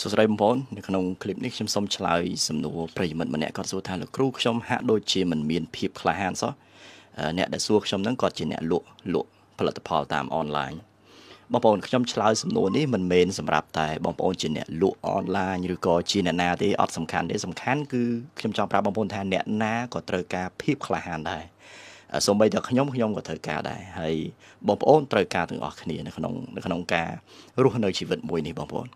សួស្តីបងប្អូននៅក្នុងคลิปនេះខ្ញុំសូមឆ្លើយសំណួរប្រិយមិត្តម្នាក់គាត់សួរថាលោកគ្រូខ្ញុំហាក់ដូចជាមិនមានភាពក្លាហានសោះអ្នកដែលសួរខ្ញុំហ្នឹងគាត់ជាអ្នកលក់លក់ផលិតផលតាមអនឡាញបងប្អូនខ្ញុំឆ្លើយសំណួរនេះមិនមែនសម្រាប់តែបងប្អូនជាអ្នកលក់អនឡាញឬក៏ជាអ្នកណាទេអត់សំខាន់ទេសំខាន់គឺខ្ញុំចង់ប្រាប់បងប្អូនថាអ្នកណាក៏ត្រូវការភាពក្លាហានដែរសូម្បីតែខ្ញុំខ្ញុំក៏ត្រូវការដែរហើយបងប្អូនត្រូវការទាំងអស់គ្នានៅក្នុងនៅក្នុងការរស់នៅជីវិតមួយនេះបងប្អូន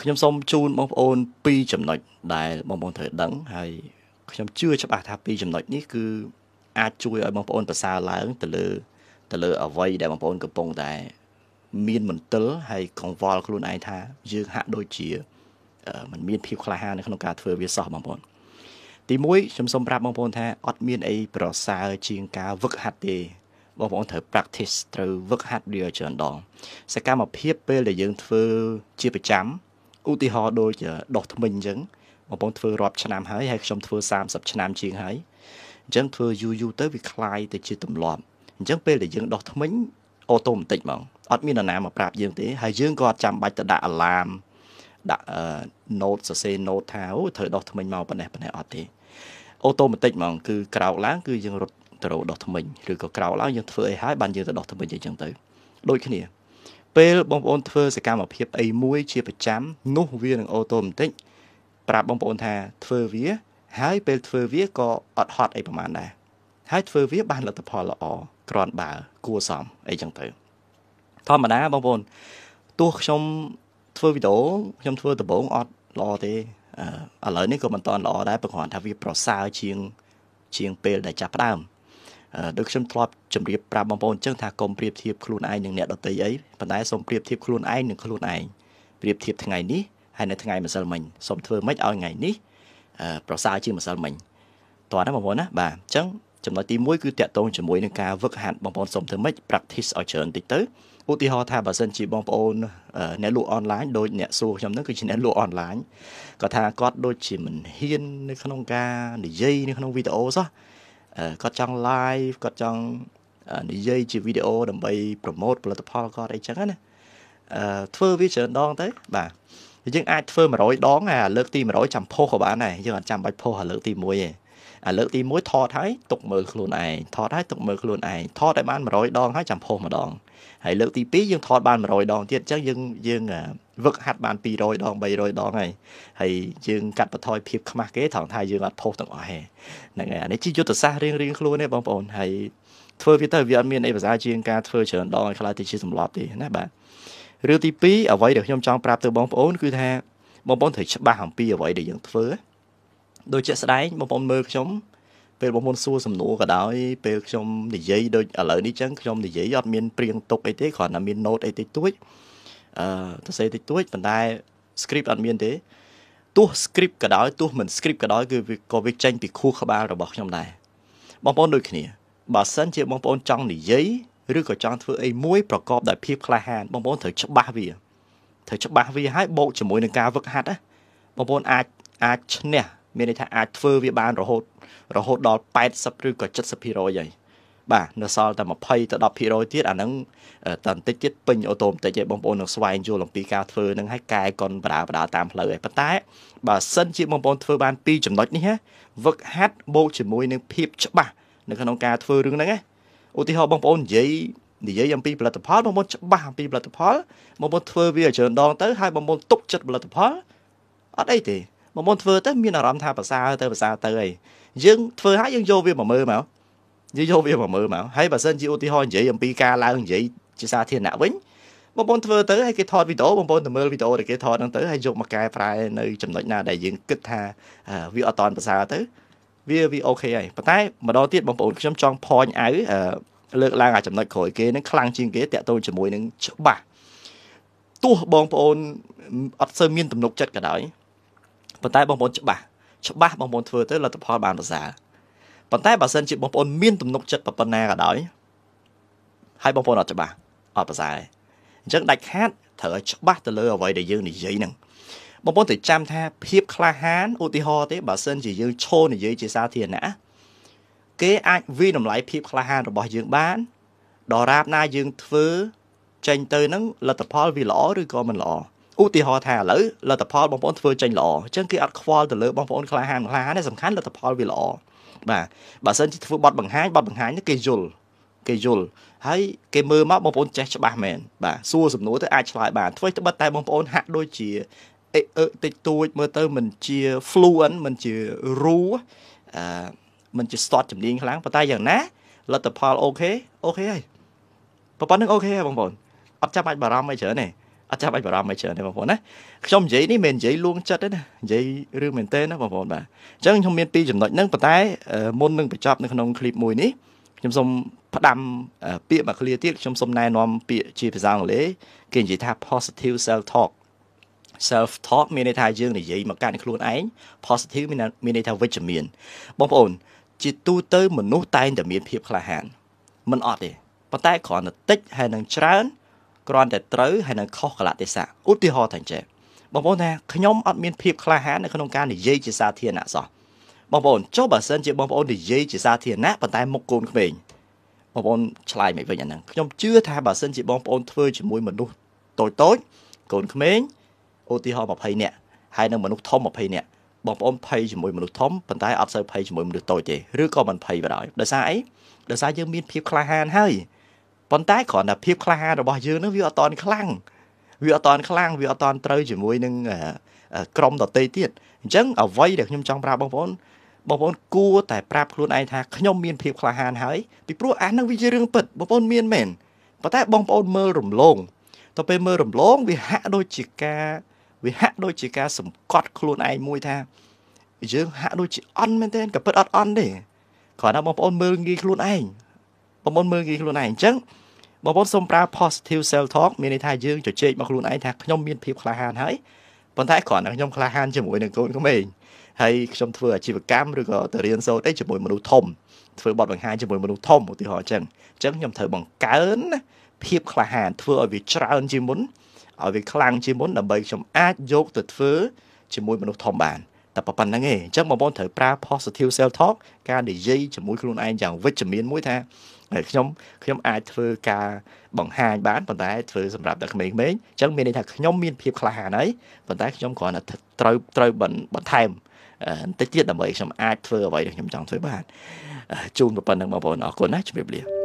ខ្ញុំសូមជូនបងប្អូន2ចំណុចដែល បងប្អូនត្រូវដឹងហើយខ្ញុំជឿច្បាស់ថា2ចំណុចនេះគឺអាចជួយឲ្យបងប្អូនប្រសើរឡើង ទៅលើទៅលើអ្វីដែលបងប្អូនកំពុងតែមានមន្ទិលហើយកង្វល់ខ្លួនឯងថាយើងហាក់ដូចជាมันមានភាពក្លាហាននៅក្នុងការធ្វើវាសោះបងប្អូនទី1ខ្ញុំសូមប្រាប់បងប្អូនថាអត់មានអីប្រសើរជាងការវឹកហាត់ទេបងប្អូនត្រូវ practice ត្រូវវឹកហាត់វាច្រើនដង សកម្មភាពពេលដែលយើងធ្វើជាប្រចាំឧទាហរណ៍ដូចដោះថ្មិញអញ្ចឹងបងប្អូនធ្វើរាប់ឆ្នាំហើយហើយខ្ញុំធ្វើ30ឆ្នាំជាងហើយអញ្ចឹងធ្វើយូរយូរទៅវាคลายទៅជាទម្លាប់អញ្ចឹងពេលដែលយើងដោះថ្មិញអូតូម៉ាទិកហ្មងអត់មាននរណាមកប្រាប់យើងទេ ហើយយើងក៏អត់ចាំបាច់ទៅដាក់អាឡាមដាក់ note សរសេរ note ថាអូត្រូវដោះថ្មិញមកប៉ណ្ណេះប៉ណ្ណេះអត់ទេអូតូម៉ាទិកហ្មងគឺក្រោកឡើង គឺយើងរត់ទៅដោះថ្មិញឬក៏ក្រោកឡើងយើងធ្វើអីហើយបានយើងទៅដោះថ្មិញអញ្ចឹងទៅដូចគ្នាពេលបងប្អូនធ្វើសកម្មភាពអីមួយជាប្រចាំនោះវានឹង អូតូម៉ាទិកប្រាប់បងប្អូនថាធ្វើវាហើយពេលធ្វើវាក៏អត់ហត់អីប្រហែលដែរហើយធ្វើវាបានលទ្ធផលល្អក្រាន់បើគួរសមអីចឹងទៅធម្មតាបងប្អូនទោះខ្ញុំធ្វើវីដេអូខ្ញុំធ្វើដំបូងអត់ល្អទេឥឡូវនេះក៏មិនតាន់ល្អដែរប្រហែលថាវា ប្រសើរជាង ជាងពេល ដែលចាប់ផ្ដើមដូចខ្ញុំធ្លាប់ជម្រាបប្រាប់បងប្អូនអញ្ចឹងថាកុំប្រៀបធៀបខ្លួនឯងនឹងអ្នកដទៃអីប៉ុន្តែសូមប្រៀបធៀបខ្លួនឯងនឹងខ្លួនឯងប្រៀបធៀបថ្ងៃនេះហើយនៅថ្ងៃម្សិលមិញសូមធ្វើម៉េចឲ្យថ្ងៃនេះប្រសើរជាងម្សិលមិញតោះណាបងប្អូនណាបាទអញ្ចឹងចំណុចទី1គឺតាក់ទងជាមួយនឹងការវឹកហាត់បងប្អូនសូមធ្វើម៉េច practice ឲ្យច្រើនតិចទៅឧទាហរណ៍ថាបើសិន ជាបងប្អូនអ្នកលក់អនឡាញដូចអ្នកសួរខ្ញុំហ្នឹងគឺជាអ្នកលក់អនឡាញគាត់ថាគាត់ដូចជាមិនហ៊ាននៅក្នុងការនិយាយនៅក្នុងវីដេអូសោះគាត់ចង់ live គាត់ចង់និយាយជាវីដេអូដើម្បី promote ផលិតផលគាត់អីចឹងណាអឺធ្វើវាច្រើនដងទៅបាទយើងអាចធ្វើ100ដងអាលើកទី100ចាំផុសក៏បានដែរយើងអត់ចាំបាច់ផុសអាលើកទី1ទេឥឡូវទី1ថតហើយទុកមើលខ្លួនឯងថតហើយទុកមើលខ្លួនឯងថតឲ្យបាន100ដងហើយចាំផុសម្ដងហើយលើកទី2យើងថតបាន100ដងទៀតអញ្ចឹងយើងយើងវឹកហាត់បាន200ដង300ដងហើយហើយយើងកាត់បន្ថយភាពខ្មាស់គេត្រង់ថាយើងអត់ផុសទាំងអស់ហេហ្នឹងហើយអានេះជាយុទ្ធសាស្ត្ររៀងរៀងខ្លួនទេបងប្អូនហើយធ្វើវាទៅវាអត់មានអីភាសាជាងការធ្វើច្រើនដងឲ្យខ្លះទៅជាសម្លាប់ទេណាបាទរឿងទី2អ្វីដែលខ្ញុំចង់ប្រាប់ទៅបងប្អូនគឺថាបងប្អូនត្រូវច្បាស់អំពីអ្វីដែលយើងធ្វើណាដូចជាក់ស្ដែងបងប្អូនមើលខ្ញុំពេលបងប្អូនសួរសំណួរក៏ដោយពេលខ្ញុំនិយាយដូចឥឡូវនេះចឹងខ្ញុំនិយាយអត់មានព្រៀងទុកអីទេគ្រាន់តែមាន note អីតិចតួចអឺទៅសេតិចតួចប៉ុន្តែ script អត់មានទេទោះ script ក៏ដោយទោះមិន script ក៏ដោយគឺក៏វាចេញពីខួរក្បាលរបស់ខ្ញុំដែរបងប្អូនដូចគ្នាបើសិនជាបងប្អូនចង់និយាយឬក៏ចង់ធ្វើអីមួយប្រកបដោយភាពក្លាហានបងប្អូនត្រូវច្បាស់វាត្រូវច្បាស់វាហើយបូកជាមួយនឹងការវឹកហាត់ណាបងប្អូនអាចអាចឈ្នះមានន័យថាអាចធ្វើវាបានរហូត រហូតដល់80ឬក៏70%ហើយបាទនៅសល់តែ20ទៅ10%ទៀតអាហ្នឹងតន្តិចទៀតពេញអូតូម៉ាទិកឯងបងប្អូននឹងស្វែងយល់អំពីការធ្វើហ្នឹងហើយកែកុនបដាបដាតាមផ្លូវឯងប៉ុន្តែបើសិនជាបងប្អូនធ្វើបានពីរចំណុចនេះណាវឹកហាត់បូកជាមួយនឹងភាពច្បាស់នៅក្នុងការធ្វើរឿងហ្នឹងណាឧទាហរណ៍បងប្អូននិយាយនិយាយអំពីផលិតផលបងប្អូនច្បាស់អំពីផលិតផលបងប្អូនធ្វើវាច្រើនដងទៅហើយបងប្អូនទុកចិត្តផលិតផលអត់អីទេមកមុនធ្វើទៅមានអារម្មណ៍ថាប្រសើរទៅប្រសើរទៅហើយយើងធ្វើហើយយើងយកវាមកមើលមកយើងយកវាមកមើលមកហើយបើសិនជាឧទាហរណ៍និយាយអំពីការឡើងនិយាយជាសាធារណៈវិញបងប្អូនធ្វើទៅហើយគេថតវីដេអូបងប្អូនទៅមើលវីដេអូដែលគេថតហ្នឹងទៅហើយយកមកកែប្រែនៅចំណុចណាដែលយើងគិតថាវាអត់តន់ប្រសើរទៅវាវាអូខេហើយប៉ុន្តែម្ដងទៀតបងប្អូនខ្ញុំចង់ point អៅលើកឡើងអាចំណុចក្រោយគេហ្នឹងខ្លាំងជាងគេតាក់ទងជាមួយនឹងច្បាស់ទោះបងប្អូនអត់សូវមានទំនុកចិត្តក៏ដោយប៉ុន្តែបងប្អូនច្បាស់ច្បាស់បងប្អូនធ្វើទៅលទ្ធផលបានប្រសើរប៉ុន្តែបើសិនជាបងប្អូនមានទំនុកចិត្តប៉ុណ្ណាក៏ដោយហើយបងប្អូនអត់ច្បាស់អត់ប្រសើរទេអញ្ចឹងដាច់ខាតត្រូវឲ្យច្បាស់ទៅលើអ្វីដែលយើងនិយាយហ្នឹងបងប្អូនទៅចាំថាភាពក្លាហានឧទាហរណ៍ទេបើសិន ជាយើងឈរនិយាយជាសាធារណៈគេអាចវិតម្លៃភាពក្លាហានរបស់យើងបានដរាបណាយើងធ្វើចេញទៅនឹងលទ្ធផលវាល្អឬក៏មិនល្អឧទាហរណ៍ថាឥឡូវលទ្ធផលបងប្អូនធ្វើចេញល្អអញ្ចឹងគេអត់ខ្វល់ទៅលើបងប្អូនក្លាហានក្លាហានទេសំខាន់លទ្ធផលវាល្អបាទបើសិនជាធ្វើបတ်បង្ហាញបတ်បង្ហាញគេយល់គេយល់ហើយគេមើលមកបងប្អូនចេះច្បាស់មែនបាទសួរសំណួរទៅអាចឆ្លើយបានធ្វើត្បិតតែបងប្អូនហាក់ដូចជាអេអឺតិចតួចមើលទៅមិនជា fluent មិនជា raw អឺមិនជាស្ទាត់ជំនាញខ្លាំងប៉ុន្តែយ៉ាងណាលទ្ធផលអូខេអូខេហើយប្រព័ន្ធនឹងអូខេហើយបងប្អូនអត់ចាំបាច់បារម្ភអីច្រើនទេអត់ចាំបាច់បារម្ភអីច្រើនទេបងប្អូនណាខ្ញុំនិយាយនេះមិននិយាយលួងចិត្តទេណានិយាយរឿងមែនទេណាបងប្អូនបាទអញ្ចឹងខ្ញុំមានពីរចំណុចហ្នឹងប៉ុន្តែមុននឹងបញ្ចប់នៅក្នុងคลิปមួយនេះខ្ញុំសូមផ្ដាំពាក្យមក clear ទៀតខ្ញុំសូមណែនាំពាក្យជាភាសាអង់គ្លេសគេនិយាយថា positive self talk self talk មានន័យថាយើងនិយាយមកកាន់ខ្លួនឯង positive មានន័យថាវិជ្ជមានបងប្អូនជាទូទៅ មនុស្សតែងតែមានភាពក្លាហាន មិនអត់ទេប៉ុន្តែគ្រាន់តែតិចហើយនឹងច្រើនគ្រាន់តែត្រូវហើយនឹងខុសកលៈទេសៈឧទាហរណ៍ថាអញ្ចឹងបងប្អូនថាខ្ញុំអត់មានភាពក្លាហាននៅក្នុងការនិយាយជាសាធារណៈសោះបងប្អូនចុះបើសិនជាបងប្អូននិយាយជាសាធារណៈប៉ុន្តែមុខកូនក្មេងបងប្អូនឆ្លើយមិនវិញអាហ្នឹងខ្ញុំជឿថាបើសិនជាបងប្អូនធ្វើជាមួយមនុស្សតូចតូចកូនក្មេងឧទាហរណ៍20នាក់ហើយនឹងមនុស្សធំ20នាក់បងប្អូនភ័យជាមួយមនុស្សធំប៉ុន្តែអត់សូវភ័យជាមួយមនុស្សតូចទេឬក៏មិនភ័យបណ្ដោយដោយសារអីដោយសារយើងមានភាពក្លាហានហើយប៉ុន្តែគ្រាន់តែភាពក្លាហានរបស់យើងនឹងវាអត់តន់ខ្លាំងវាអត់តន់ខ្លាំងវាអត់តន់ត្រូវជាមួយនឹងក្រុមដតីទៀតអញ្ចឹងអ្វីដែលខ្ញុំចង់ប្រាប់បងប្អូនបងប្អូនគួរតែប្រាប់ខ្លួនឯងថាខ្ញុំមានភាពក្លាហានហើយពីព្រោះអានឹងវាជារឿងពិតបងប្អូនមានមែនប៉ុន្តែបងប្អូនមើលរំលងទៅពេលមើលរំលងវាហាក់ដូចជាការវាហាក់ដូចជាការសង្កត់ខ្លួនឯងមួយថាយើងហាក់ដូចជាអន់មែនទែនក៏ពិតអត់អន់ទេគ្រាន់តែបងប្អូនមើលងាយខ្លួនឯងបងប្អូនមើលងាយខ្លួនឯងអញ្ចឹងបងប្អូនសូមប្រើ positive self talk មានន័យថាយើងជជែកមកខ្លួនឯងថាខ្ញុំមានភាពក្លាហានហើយប៉ុន្តែគ្រាន់តែខ្ញុំក្លាហានជាមួយនឹងកូនក្មេងហើយខ្ញុំធ្វើអាជីវកម្មឬក៏ទៅរៀនសូត្រអីជាមួយមនុស្សធំធ្វើបទបង្ហាញជាមួយមនុស្សធំឧទាហរណ៍អញ្ចឹងអញ្ចឹងខ្ញុំត្រូវបង្កើនភាពក្លាហានធ្វើឲ្យវាច្រើនជាងមុនឲ្យវាខ្លាំងជាងមុនដើម្បីខ្ញុំអាចយកទៅធ្វើជាមួយមនុស្សធំបានតែប៉ុណ្្នឹងឯងអញ្ចឹងបងប្អូនត្រូវប្រើ positive self talk ការនិយាយជាមួយខ្លួនឯងយ៉ាងវិជ្ជមានមួយថាដែលខ្ញុំខ្ញុំអាចធ្វើការបង្ហាញបានប៉ុន្តែធ្វើសម្រាប់តែក្មេងៗអញ្ចឹងមានន័យថាខ្ញុំមានភាពក្លាហានហើយប៉ុន្តែខ្ញុំគ្រាន់តែត្រូវត្រូវបន្ថែមបន្តិចទៀតដើម្បីខ្ញុំអាចធ្វើអ្វីដែលខ្ញុំចង់ធ្វើបានជូនប៉ុណ្្នឹងបងប្អូនអរគុណណាជម្រាបលា